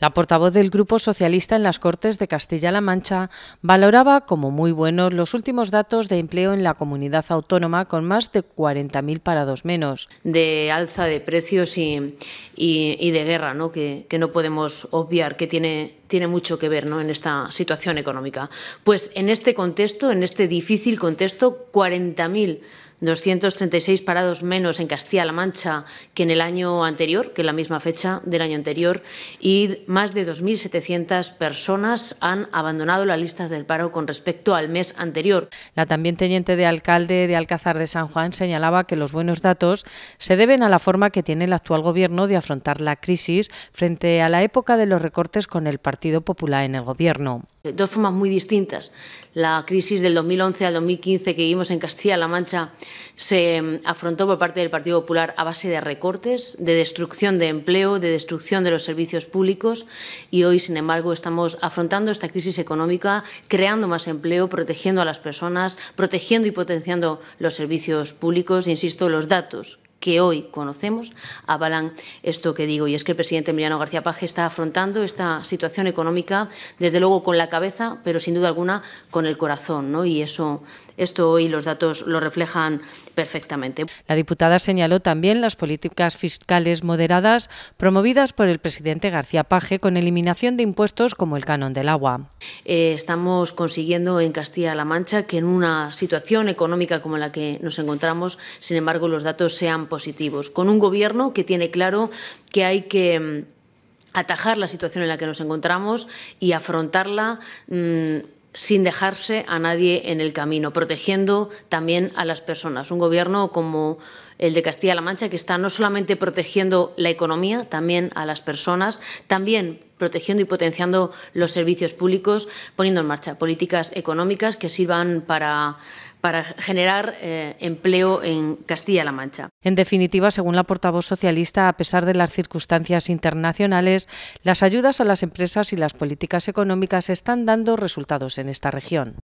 La portavoz del Grupo Socialista en las Cortes de Castilla-La Mancha valoraba como muy buenos los últimos datos de empleo en la comunidad autónoma con más de 40.000 parados menos. De alza de precios y, de guerra, ¿no? Que, no podemos obviar que tiene tiene mucho que ver ¿no? en esta situación económica. Pues en este contexto, en este difícil contexto, 40.000 236 parados menos en Castilla-La Mancha que en el año anterior, que en la misma fecha del año anterior, y más de 2.700 personas han abandonado la lista del paro con respecto al mes anterior. La también teniente de alcalde de Alcázar de San Juan señalaba que los buenos datos se deben a la forma que tiene el actual gobierno de afrontar la crisis frente a la época de los recortes con el Partido Popular en el gobierno de dos formas muy distintas. La crisis del 2011 al 2015 que vivimos en Castilla-La Mancha se em, afrontó por parte del Partido Popular a base de recortes, de destrucción de empleo, de destrucción de los servicios públicos y hoy, sin embargo, estamos afrontando esta crisis económica, creando más empleo, protegiendo a las personas, protegiendo y potenciando los servicios públicos. Insisto, los datos que hoy conocemos avalan esto que digo. Y es que el presidente Emiliano García Paje está afrontando esta situación económica, desde luego con la cabeza, pero sin duda alguna con el corazón. ¿no? Y eso, esto hoy los datos lo reflejan perfectamente. La diputada señaló también las políticas fiscales moderadas promovidas por el presidente García Paje con eliminación de impuestos como el canon del agua. Eh, estamos consiguiendo en Castilla-La Mancha que en una situación económica como la que nos encontramos, sin embargo, los datos sean positivos, con un gobierno que tiene claro que hay que mm, atajar la situación en la que nos encontramos y afrontarla mm, sin dejarse a nadie en el camino, protegiendo también a las personas. Un gobierno como el de Castilla-La Mancha, que está no solamente protegiendo la economía, también a las personas, también protegiendo y potenciando los servicios públicos, poniendo en marcha políticas económicas que sirvan para, para generar eh, empleo en Castilla-La Mancha. En definitiva, según la portavoz socialista, a pesar de las circunstancias internacionales, las ayudas a las empresas y las políticas económicas están dando resultados en esta región.